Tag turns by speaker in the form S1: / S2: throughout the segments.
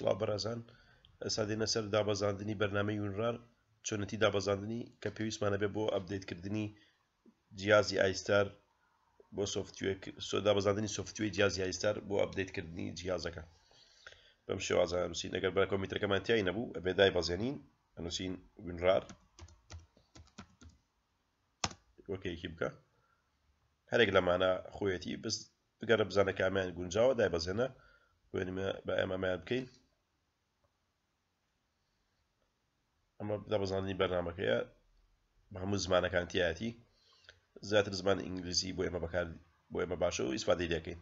S1: سڵا بەرازان ئەسادێنە سەر دابەزاندنی بەرنامە یونرار چۆنەتی دابەزاندنی کە پێویستمانە بێ بۆ ئەبدەیتکردنی جیازی ئایستار بۆ دابەزاندنی سوفتوی جیازی ئایستار بۆ ئەبدەیتکردنی جیازەکە بەم شێوازە نووسین ئەگەر بە کۆمیترەکەمانتیایی نەبوو ئەبێدای بەزێنین ئەنووسین وینرار وەکەیەکی بکە هەرێک لەمانە خۆیەتی بگەرە بزانەکەمان گونجاوە دای بەزێنە بێنمە بە ئەمەمان بکەین ئەمە دەبزانانی بەرنمەکەیە هەموو زمانەکانتیایەتی زیاتر زمان ئینگلیزی بۆ ئێمە بەکار بۆ ئێمە باشە و ئیسپادی دەکەین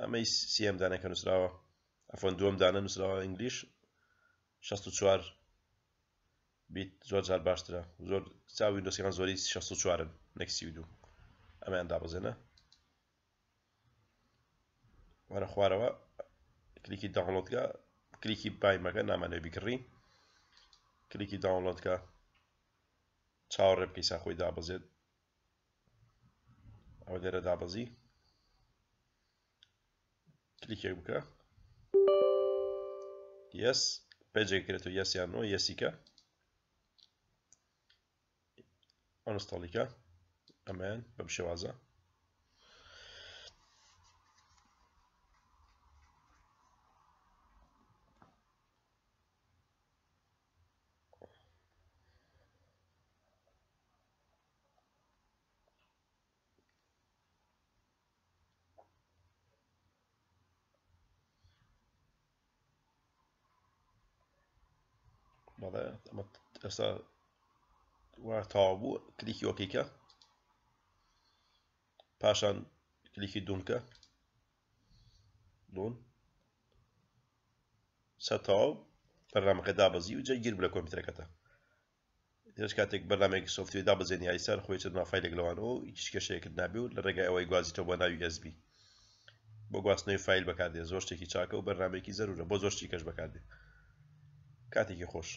S1: ئەمەی سیM دانەکە نووسراوە ئەفۆن دووەم دانە نووسراوە ئینگلیش 64 بیت زۆر جار باشترە زۆر چاوی دۆسیان زۆری 64 نەکسی دوو ئەمەیان دابزێنە وەرە خوارەوە کلیکی داڵۆتگە کلیکی بایمەکە نامانەوە بیکڕی کلیکی داونلۆد کە چاوەڕێ بکەیسا خۆی دابەزێت ئەوە دەرە دابەزی کلیکێک بکە یس پێجێکرێت و یەسیان نۆ یەسیکە ئەنستاڵیکە ئەمان بەم شێوازە بەڵێ ئەمە ئێستا وا تاوابوو کلیکی وەکیکە پاشان کلیکی دوونکە دون سەتاو بەرنامەکە دابەزی و جەگیر بلە کۆمپیوتەکەتە هێش کاتێک بەرنامێکی سوفتوی دابزێنی هایسەر خۆی چەند مافایلێک لەوانەوە هیچ کێشەیەکت نابێ و لە ڕێگای ئەوەی گوازیتەوە بۆ ناوی ئەسبی بۆ گواستنەوەی فیل بەکاتێ زۆر شتێکی چاکە و بەرنامێکی زەرورە بۆ زۆر شتی کەش بەکاتێ کاتێکی خۆش